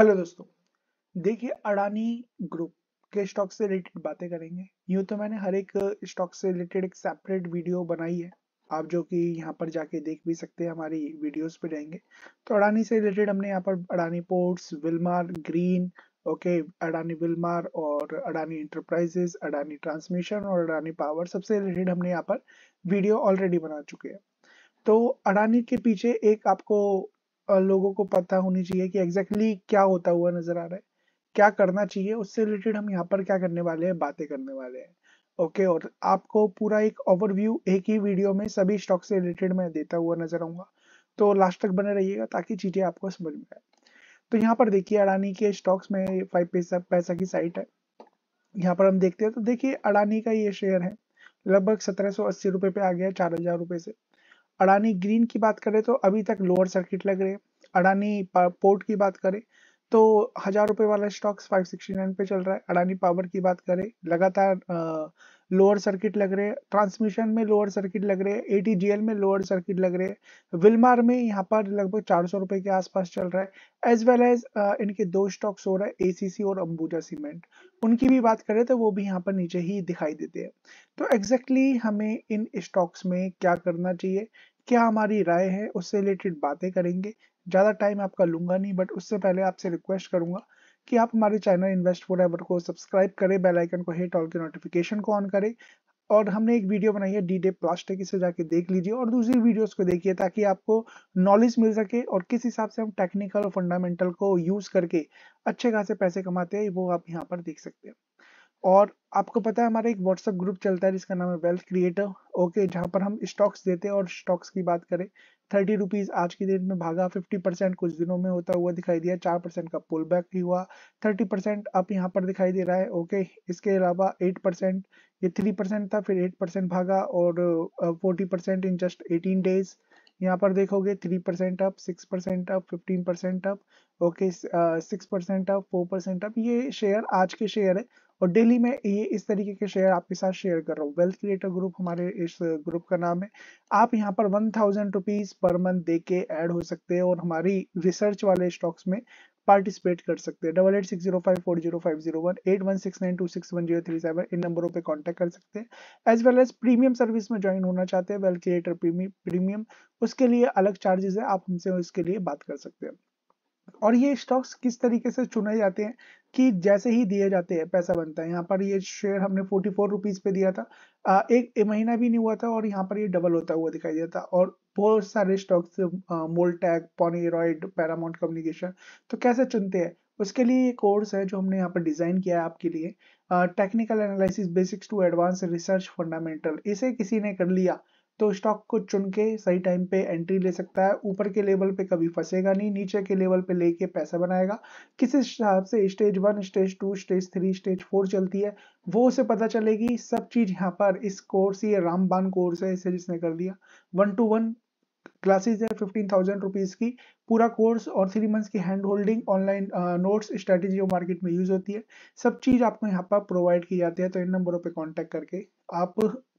hello दोस्तों देखिए Adani group के स्टॉक से रिलेटेड बातें करेंगे यूं तो मैंने हर एक स्टॉक से रिलेटेड एक सेपरेट वीडियो बनाई है आप जो कि यहाँ पर जाके देख भी सकते हैं हमारी वीडियोस पे जाएंगे तो अडानी से रिलेटेड हमने यहाँ पर Adani Ports Wilmar Green okay Adani Wilmar और अडानी इंटरप्राइजेस अडानी ट्रांसमिशन और अडानी पावर सबसे रिलेटेड हमने यहाँ पर वीडियो ऑलरेडी बना चुके हैं तो अडानी के पीछे एक आपको लोगों को पता होनी चाहिए कि एग्जैक्टली exactly क्या होता हुआ नजर आ रहा है क्या करना चाहिए उससे रिलेटेड हम यहाँ पर क्या करने वाले हैं बातें करने वाले हैं ओके okay, और आपको पूरा एक ओवरव्यू एक ही वीडियो में सभी स्टॉक से रिलेटेड मैं देता हुआ नजर आऊंगा तो लास्ट तक बने रहिएगा ताकि चीजें आपको समझ में आए तो यहाँ पर देखिए अडानी के स्टॉक्स में फाइव पैसा पैसा की साइट है यहाँ पर हम देखते हैं तो देखिए अडानी का ये शेयर है लगभग सत्रह सौ अस्सी रुपए पे आ गया चार हजार रुपए से अडानी ग्रीन की बात करें तो अभी तक लोअर सर्किट लग रहे हैं अडानी पोर्ट की बात करें तो हजार रुपए वाला स्टॉक्स 569 पे चल रहा है अडानी पावर की बात करें लगातार लोअर सर्किट लग रहे हैं ट्रांसमिशन में लोअर सर्किट लग रहे हैं एटीजीएल में लोअर सर्किट लग रहे हैं विलमार में यहाँ पर लगभग चार सौ रुपए के आसपास चल रहा है एज वेल एज इनके दो स्टॉक्स हो रहे हैं एसीसी और अंबुजा सीमेंट उनकी भी बात करें तो वो भी यहाँ पर नीचे ही दिखाई देते हैं तो एग्जैक्टली exactly हमें इन स्टॉक्स में क्या करना चाहिए क्या हमारी राय है उससे रिलेटेड बातें करेंगे ज़्यादा टाइम आपका लूंगा नहीं बट उससे पहले आपसे रिक्वेस्ट करूंगा कि आप हमारे चैनल इन्वेस्ट फॉर एवर को सब्सक्राइब करें बेल आइकन को हिट ऑल के नोटिफिकेशन को ऑन करें और हमने एक वीडियो बनाई है डी डे प्लास्टिक इसे जाके देख लीजिए और दूसरी वीडियोस को देखिए ताकि आपको नॉलेज मिल सके और किस हिसाब से हम टेक्निकल और फंडामेंटल को यूज़ करके अच्छे खासे पैसे कमाते हैं वो आप यहाँ पर देख सकते हैं और आपको पता है हमारा एक व्हाट्सएप ग्रुप चलता है जिसका नाम है वेल्थ क्रिएटर ओके जहाँ पर हम स्टॉक्स देते हैं और स्टॉक्स की बात करें थर्टी रुपीज़ आज की डेट में भागा फिफ्टी परसेंट कुछ दिनों में होता हुआ दिखाई दिया चार परसेंट का पुल बैक भी हुआ थर्टी परसेंट आप यहाँ पर दिखाई दे रहा है ओके इसके अलावा एट परसेंट ये थ्री परसेंट था फिर एट परसेंट भागा और forty percent in just eighteen days यहाँ पर देखोगे three percent up six percent up fifteen percent up okay six percent up four percent up ये शेयर आज के शेयर है और डेली में ये इस तरीके के शेयर आपके साथ शेयर कर रहा हूँ वेल्थ क्रिएटर ग्रुप हमारे इस ग्रुप का नाम है आप यहाँ पर one thousand rupees per month दे के ऐड हो सकते हैं और हमारी रिसर्च वाले स्टॉक्स में पार्टिसिपेट कर सकते हैं double eight six zero five four zero five zero one eight one six nine two six one zero three seven इन नंबरों पे कांटेक्ट कर सकते हैं as well as premium service में ज्वाइन होना चाहते हैं वेल क्रिएटर प्रीमियम उसके लिए अलग चार्जेस है आप हमसे उसके लिए बात कर सकते हैं और ये स्टॉक्स किस तरीके से चुने जाते हैं कि जैसे ही दिए जाते हैं पैसा बनता है यहाँ पर ये शेयर हमने फोर्टी फोर रुपीज़ पे दिया था एक, महीना भी नहीं हुआ था और यहाँ पर ये डबल होता हुआ दिखाई दिया था और बहुत सारे स्टॉक्स मोलटैग पॉनीरॉइड पैरामाउंट कम्युनिकेशन तो कैसे चुनते हैं उसके लिए ये कोर्स है जो हमने यहाँ पर डिज़ाइन किया है आपके लिए technical analysis basics to advance research fundamental इसे किसी ने कर लिया तो स्टॉक को चुन के सही टाइम पे एंट्री ले सकता है ऊपर के लेवल पे कभी फंसेगा नहीं नीचे के लेवल पे लेके पैसा बनाएगा किस हिसाब से stage one stage two stage three stage four चलती है वो उसे पता चलेगी सब चीज़ यहाँ पर इस कोर्स ये रामबान कोर्स है इसे जिसने कर दिया वन टू वन क्लासेज है फिफ्टीन थाउजेंड रुपीज़ की पूरा कोर्स और थ्री मंथ्स की hand holding online notes strategy और मार्केट में यूज़ होती है सब चीज़ आपको यहाँ पर प्रोवाइड की जाती है तो इन नंबरों पर कॉन्टैक्ट करके आप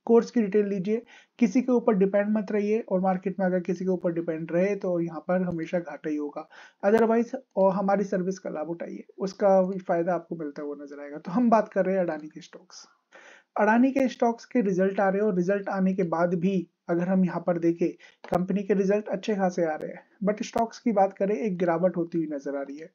कोर्स की डिटेल लीजिए किसी के ऊपर डिपेंड मत रहिए और मार्केट में अगर किसी के ऊपर डिपेंड रहे तो यहाँ पर हमेशा घाटा ही होगा अदरवाइज और हमारी सर्विस का लाभ उठाइए उसका भी फायदा आपको मिलता हुआ नजर आएगा तो हम बात कर रहे हैं अडानी के स्टॉक्स अडानी के स्टॉक्स के रिजल्ट आ रहे हो रिजल्ट आने के बाद भी अगर हम यहाँ पर देखें कंपनी के रिजल्ट अच्छे खासे आ रहे हैं बट स्टॉक्स की बात करें एक गिरावट होती हुई नजर आ रही है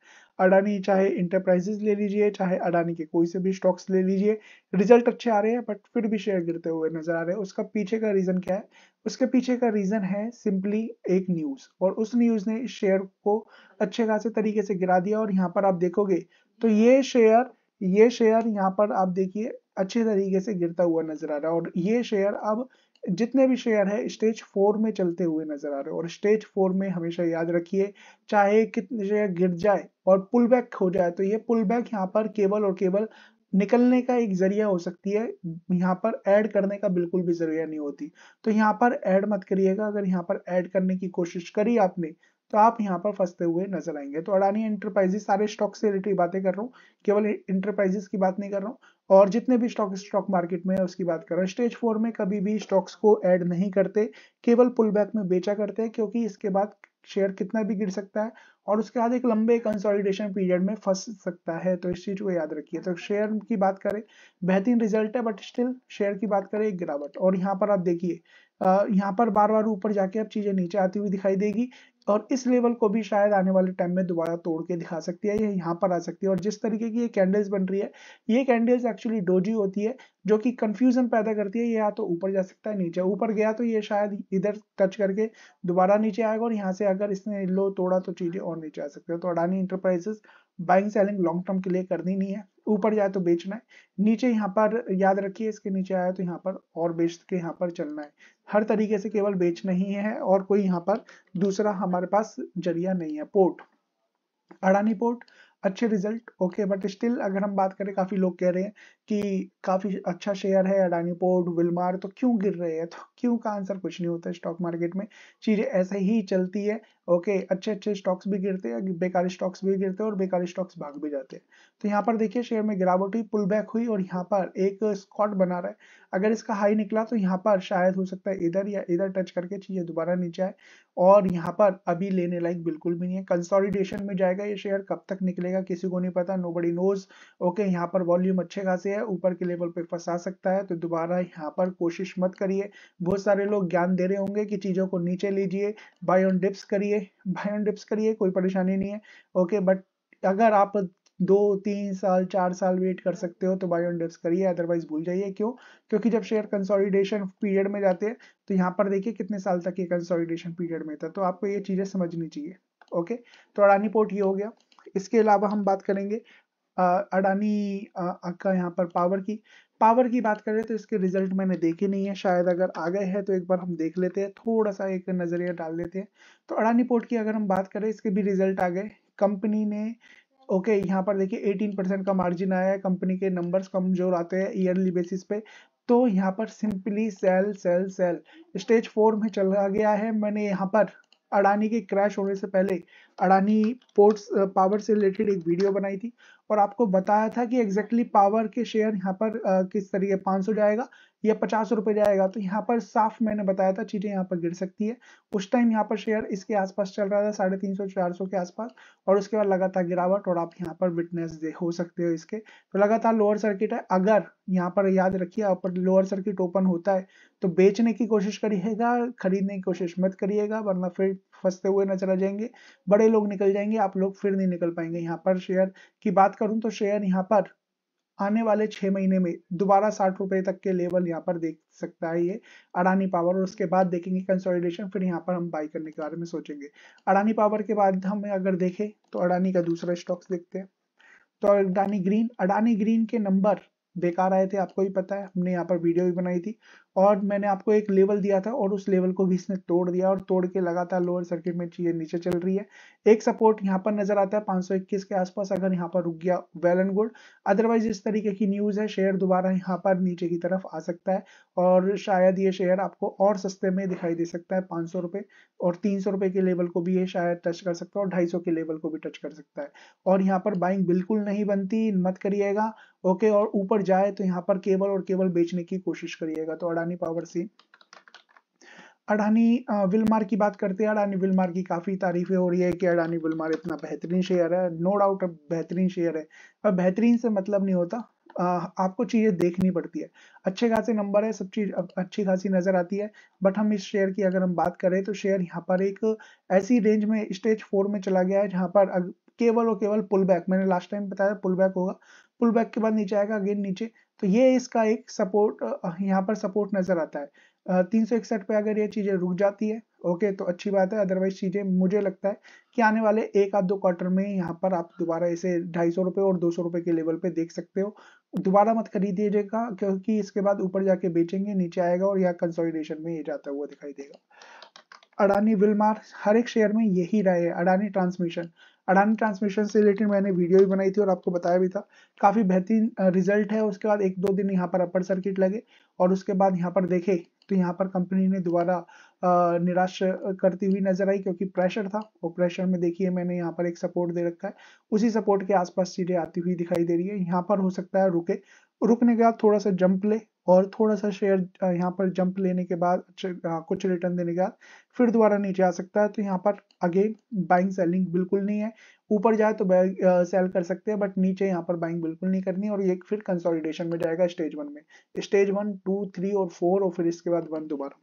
अडानी चाहे इंटरप्राइजेस ले लीजिए चाहे अडानी के कोई से भी स्टॉक्स ले लीजिए रिजल्ट अच्छे आ रहे हैं बट फिर भी शेयर गिरते हुए नजर आ रहे हैं उसका पीछे का रीजन क्या है उसके पीछे का रीजन है सिंपली एक न्यूज और उस न्यूज ने इस शेयर को अच्छे खासे तरीके से गिरा दिया और यहाँ पर आप देखोगे तो ये शेयर ये शेयर यहाँ पर आप देखिए अच्छे तरीके से गिरता हुआ नजर आ रहा है और ये शेयर अब जितने भी शेयर है स्टेज फोर में चलते हुए नजर आ रहे हैं और स्टेज फोर में हमेशा याद रखिए चाहे कितने शेयर गिर जाए और पुल बैक हो जाए तो ये पुल बैक यहाँ पर केवल और केवल निकलने का एक जरिया हो सकती है यहाँ पर ऐड करने का बिल्कुल भी जरिया नहीं होती तो यहाँ पर ऐड मत करिएगा अगर यहाँ पर ऐड करने की कोशिश करी आपने तो आप यहाँ पर फंसते हुए नजर आएंगे तो अडानी एंटरप्राइजेस सारे स्टॉक से रिलेटेड बातें कर रहा हूँ केवल इंटरप्राइजेस की बात नहीं कर रहा हूँ और जितने भी स्टॉक स्टॉक मार्केट में है उसकी बात करें स्टेज फोर में कभी भी स्टॉक्स को ऐड नहीं करते केवल पुल बैक में बेचा करते हैं क्योंकि इसके बाद शेयर कितना भी गिर सकता है और उसके बाद एक लंबे कंसोलिडेशन पीरियड में फंस सकता है तो इस चीज को याद रखिए तो शेयर की बात करें बेहतरीन रिजल्ट है बट स्टिल शेयर की बात करें एक गिरावट और यहाँ पर आप देखिए यहाँ पर बार बार ऊपर जाके अब चीजें नीचे आती हुई दिखाई देगी और इस लेवल को भी शायद आने वाले टाइम में दोबारा तोड़ के दिखा सकती है ये यहाँ पर आ सकती है और जिस तरीके की ये कैंडल्स बन रही है ये कैंडल्स एक्चुअली डोजी होती है जो कि कंफ्यूजन पैदा करती है ये या तो ऊपर जा सकता है नीचे ऊपर गया तो ये शायद इधर टच करके दोबारा नीचे आएगा और यहाँ से अगर इसने लो तोड़ा तो चीज़ें और नीचे आ सकती है तो Adani Enterprises buying selling long term के लिए करनी नहीं है ऊपर जाए तो बेचना है नीचे यहाँ पर याद रखिए इसके नीचे आया तो यहाँ पर और बेच के यहाँ पर चलना है हर तरीके से केवल बेचना ही है और कोई यहाँ पर दूसरा हमारे पास जरिया नहीं है पोर्ट अडानी पोर्ट अच्छे रिजल्ट ओके बट स्टिल अगर हम बात करें काफी लोग कह रहे हैं कि काफी अच्छा शेयर है अडानी पोर्ट विलमार तो क्यों गिर रहे हैं तो क्यों का आंसर कुछ नहीं होता स्टॉक मार्केट में चीजें ऐसे ही चलती है ओके अच्छे अच्छे स्टॉक्स भी गिरते हैं बेकार स्टॉक्स भी गिरते हैं और बेकार स्टॉक्स भाग भी जाते हैं तो यहाँ पर देखिए शेयर में गिरावट हुई पुल बैक हुई और यहाँ पर एक स्कॉट बना रहा है अगर इसका हाई निकला तो यहाँ पर शायद हो सकता है इधर या इधर टच करके चीजें दोबारा नीचे आए और यहाँ पर अभी लेने लायक बिल्कुल भी नहीं है कंसोलिडेशन में जाएगा ये शेयर कब तक निकलेगा किसी को नहीं पता नो बड़ी नोज ओके यहाँ पर वॉल्यूम अच्छे खासे है ऊपर के लेवल पे फंसा सकता है तो दोबारा यहाँ पर कोशिश मत करिए बहुत सारे लोग ज्ञान दे रहे होंगे कि चीजों को नीचे लीजिए बाय ऑन डिप्स करिए करिए बाय ऑन डिप्स करिए कोई परेशानी नहीं है ओके बट अगर आप दो तीन साल चार साल वेट कर सकते हो तो बाय ऑन डिप्स करिए अदरवाइज भूल जाइए क्यों क्योंकि जब शेयर कंसोलिडेशन पीरियड में जाते हैं तो यहाँ पर देखिए कितने साल तक ये कंसोलिडेशन पीरियड में था तो आपको ये चीज़ें समझनी चाहिए ओके तो अडानी पोर्ट ये हो गया इसके अलावा हम बात करेंगे अडानी का यहाँ पर पावर की पावर की बात करें तो इसके रिजल्ट मैंने देखे नहीं है शायद अगर आ गए हैं तो एक बार हम देख लेते हैं थोड़ा सा एक नज़रिया डाल लेते हैं तो अडानी पोर्ट की अगर हम बात करें इसके भी रिजल्ट आ गए कंपनी ने ओके okay, यहाँ पर देखिए 18 परसेंट का मार्जिन आया है कंपनी के नंबर्स कमजोर आते हैं ईयरली बेसिस पे तो यहाँ पर simply sell sell sell stage four में चला गया है मैंने यहाँ पर अडानी के क्रैश होने से पहले अडानी पोर्ट्स पावर से रिलेटेड एक वीडियो बनाई थी और आपको बताया था कि एग्जैक्टली exactly पावर के शेयर यहाँ पर आ, किस तरीके 500 जाएगा या पचास रुपये जाएगा तो यहाँ पर साफ मैंने बताया था चीज़ें यहाँ पर गिर सकती है उस टाइम यहाँ पर शेयर इसके आसपास चल रहा था साढ़े तीन सौ चार सौ के आसपास और उसके बाद लगातार गिरावट और आप यहाँ पर विटनेस हो सकते हो इसके तो लगातार लोअर सर्किट है अगर यहाँ पर याद रखिए आप पर लोअर सर्किट ओपन होता है तो बेचने की कोशिश करिएगा खरीदने की कोशिश मत करिएगा वरना फिर फंसते हुए नजर आ जाएंगे बड़े लोग निकल जाएंगे आप लोग फिर नहीं निकल पाएंगे यहाँ पर शेयर की बात करूं तो शेयर यहाँ पर आने वाले छह महीने में दोबारा साठ रुपए तक के लेवल यहाँ पर देख सकता है ये अडानी पावर और उसके बाद देखेंगे कंसोलिडेशन फिर यहाँ पर हम बाई करने के बारे में सोचेंगे अडानी पावर के बाद हम अगर देखें तो अडानी का दूसरा स्टॉक्स देखते हैं तो अडानी ग्रीन अडानी ग्रीन के नंबर बेकार आए थे आपको भी पता है हमने यहाँ पर वीडियो भी बनाई थी और मैंने आपको एक लेवल दिया था और उस लेवल को भी इसने तोड़ दिया और तोड़ के लगातार लोअर सर्किट में चीजें नीचे चल रही है एक सपोर्ट यहाँ पर नजर आता है 521 के आसपास अगर यहाँ पर रुक गया वेल एंड गुड अदरवाइज इस तरीके की न्यूज है शेयर दोबारा यहाँ पर नीचे की तरफ आ सकता है और शायद ये शेयर आपको और सस्ते में दिखाई दे सकता है पांच सौ और तीन सौ के लेवल को भी ये शायद टच कर सकता है और ढाई के लेवल को भी टच कर सकता है और यहाँ पर बाइंग बिल्कुल नहीं बनती मत करिएगा ओके और ऊपर जाए तो यहाँ पर केबल और केबल बेचने की कोशिश करिएगा तो अडानी पावर से अडानी विलमार की बात करते हैं अडानी विलमार की काफ़ी तारीफें हो रही है कि अडानी विलमार इतना बेहतरीन शेयर है नो डाउट बेहतरीन शेयर है पर बेहतरीन से मतलब नहीं होता आपको चीज़ें देखनी पड़ती है अच्छे खासे नंबर है सब चीज़ अच्छी खासी नज़र आती है बट हम इस शेयर की अगर हम बात करें तो शेयर यहाँ पर एक ऐसी रेंज में स्टेज फोर में चला गया है जहाँ पर केवल और केवल पुल बैक मैंने लास्ट टाइम बताया पुल बैक होगा पुल बैक के बाद नीचे आएगा अगेन नीचे तो ये इसका एक सपोर्ट यहाँ पर सपोर्ट नज़र आता है तीन सौ इकसठ पे अगर ये चीज़ें रुक जाती है ओके तो अच्छी बात है अदरवाइज चीज़ें मुझे लगता है कि आने वाले एक आध दो क्वार्टर में यहाँ पर आप दोबारा इसे ढाई सौ रुपए और दो सौ रुपए के लेवल पे देख सकते हो दोबारा मत दीजिएगा क्योंकि इसके बाद ऊपर जाके बेचेंगे नीचे आएगा और यहाँ कंसोलिडेशन में ये जाता हुआ दिखाई देगा अडानी विलमार हर एक शेयर में यही राय है अडानी ट्रांसमिशन अडानी ट्रांसमिशन से रिलेटेड मैंने वीडियो भी बनाई थी और आपको बताया भी था काफ़ी बेहतरीन रिजल्ट है उसके बाद एक दो दिन यहाँ पर अपर सर्किट लगे और उसके बाद यहाँ पर देखे तो यहाँ पर कंपनी ने दोबारा निराश करती हुई नजर आई क्योंकि प्रेशर था वो प्रेशर में देखिए मैंने यहाँ पर एक सपोर्ट दे रखा है उसी सपोर्ट के आसपास सीधे आती हुई दिखाई दे रही है यहाँ पर हो सकता है रुके रुकने के बाद थोड़ा सा जंप ले और थोड़ा सा शेयर यहाँ पर जंप लेने के बाद कुछ रिटर्न देने के बाद फिर दोबारा नीचे आ सकता है तो यहाँ पर अगेन बाइंग सेलिंग बिल्कुल नहीं है ऊपर जाए तो सेल कर सकते हैं बट नीचे यहाँ पर बाइंग बिल्कुल नहीं करनी और ये फिर कंसोलिडेशन में जाएगा स्टेज वन में स्टेज वन टू थ्री और फोर और फिर इसके बाद वन दोबारा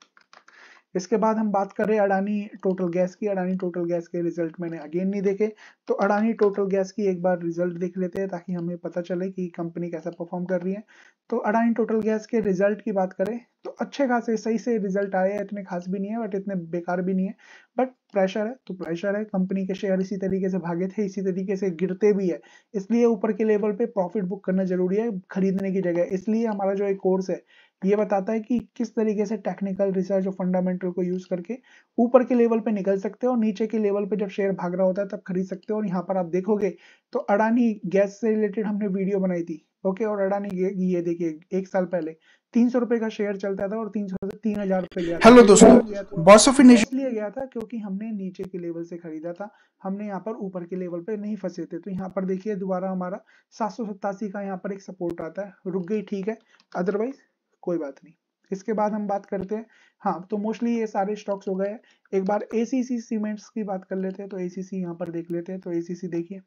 इसके बाद हम बात कर रहे हैं अडानी टोटल गैस की अडानी टोटल गैस के रिजल्ट मैंने अगेन नहीं देखे तो अडानी टोटल गैस की एक बार रिजल्ट देख लेते हैं ताकि हमें पता चले कि कंपनी कैसा परफॉर्म कर रही है तो अडानी टोटल गैस के रिजल्ट की बात करें तो अच्छे खासे सही से रिजल्ट आए हैं इतने खास भी नहीं है बट इतने बेकार भी नहीं है बट प्रेशर है तो प्रेशर है कंपनी के शेयर इसी तरीके से भागे थे इसी तरीके से गिरते भी है इसलिए ऊपर के लेवल पे प्रॉफिट बुक करना जरूरी है खरीदने की जगह इसलिए हमारा जो एक कोर्स है ये बताता है कि किस तरीके से टेक्निकल रिसर्च और फंडामेंटल को यूज करके ऊपर के लेवल पे निकल सकते हो नीचे के लेवल पे जब शेयर भाग रहा होता है तब खरीद सकते हो और यहाँ पर आप देखोगे तो अडानी गैस से रिलेटेड हमने वीडियो बनाई थी ओके और अडानी ये देखिए एक साल पहले तीन सौ रुपए का शेयर चलता था और तीन सौ से तीन हजार रुपए गया हेलो दोस्तों बॉस ऑफ इसलिए गया था क्योंकि हमने नीचे के लेवल से खरीदा था हमने यहाँ पर ऊपर के लेवल पे नहीं फंसे थे तो यहाँ पर देखिए दोबारा हमारा सात सौ सतासी का यहाँ पर एक सपोर्ट आता है रुक गई ठीक है अदरवाइज कोई बात नहीं इसके बाद हम बात करते हैं हाँ तो मोस्टली ये सारे स्टॉक्स हो गए एक बार ए सीमेंट्स की बात कर लेते हैं तो ए सी यहाँ पर देख लेते हैं तो ए देखिए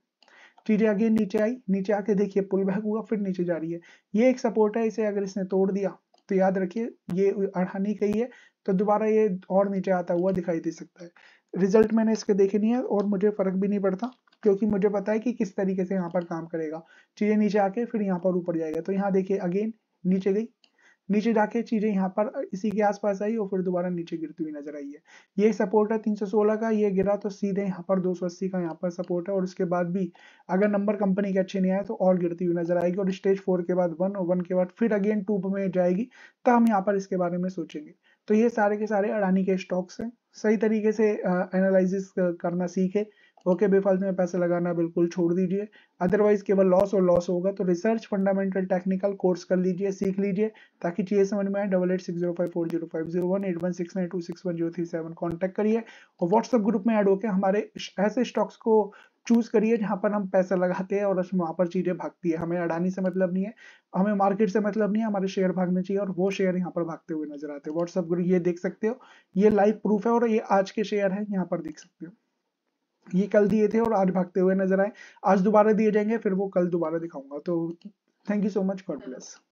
चीजें अगेन नीचे आई नीचे आके देखिए पुल बैक हुआ फिर नीचे जा रही है ये एक सपोर्ट है इसे अगर इसने तोड़ दिया तो याद रखिए ये अड़हानी कही है तो दोबारा ये और नीचे आता हुआ दिखाई दे सकता है रिजल्ट मैंने इसके देखे नहीं है और मुझे फर्क भी नहीं पड़ता क्योंकि मुझे पता है कि किस तरीके से यहाँ पर काम करेगा चीजें नीचे आके फिर यहाँ पर ऊपर जाएगा तो यहाँ देखिए अगेन नीचे गई नीचे जाके चीजें यहाँ पर इसी के आसपास आई और फिर दोबारा नीचे गिरती हुई नजर आई है ये सपोर्ट है 316 का ये गिरा तो सीधे यहाँ पर 280 का यहाँ पर सपोर्ट है और उसके बाद भी अगर नंबर कंपनी के अच्छे नहीं आए तो और गिरती हुई नजर आएगी और स्टेज फोर के बाद वन और वन के बाद फिर अगेन टू में जाएगी तब तो हम यहाँ पर इसके बारे में सोचेंगे तो ये सारे के सारे अडानी के स्टॉक्स हैं सही तरीके से एनालिस करना सीखे ओके बेफालतू में पैसे लगाना बिल्कुल छोड़ दीजिए अदरवाइज केवल लॉस और लॉस होगा तो रिसर्च फंडामेंटल टेक्निकल कोर्स कर लीजिए सीख लीजिए ताकि चाहिए समझ में आए double eight six zero five four zero five zero one eight one six nine two six one zero three seven contact करिए और व्हाट्सअप ग्रुप में ऐड होकर हमारे ऐसे स्टॉक्स को चूज करिए जहाँ पर हम पैसा लगाते हैं और वहाँ पर चीज़ें भागती है हमें अडानी से मतलब नहीं है हमें मार्केट से मतलब नहीं है हमारे शेयर भागने चाहिए और वो शेयर यहाँ पर भागते हुए नजर आते हैं व्हाट्सअप ग्रुप ये देख सकते हो ये लाइव प्रूफ है और ये आज के शेयर है यहाँ पर देख सकते हो ये कल दिए थे और आज भागते हुए नजर आए आज दोबारा दिए जाएंगे फिर वो कल दोबारा दिखाऊंगा तो thank you so much God bless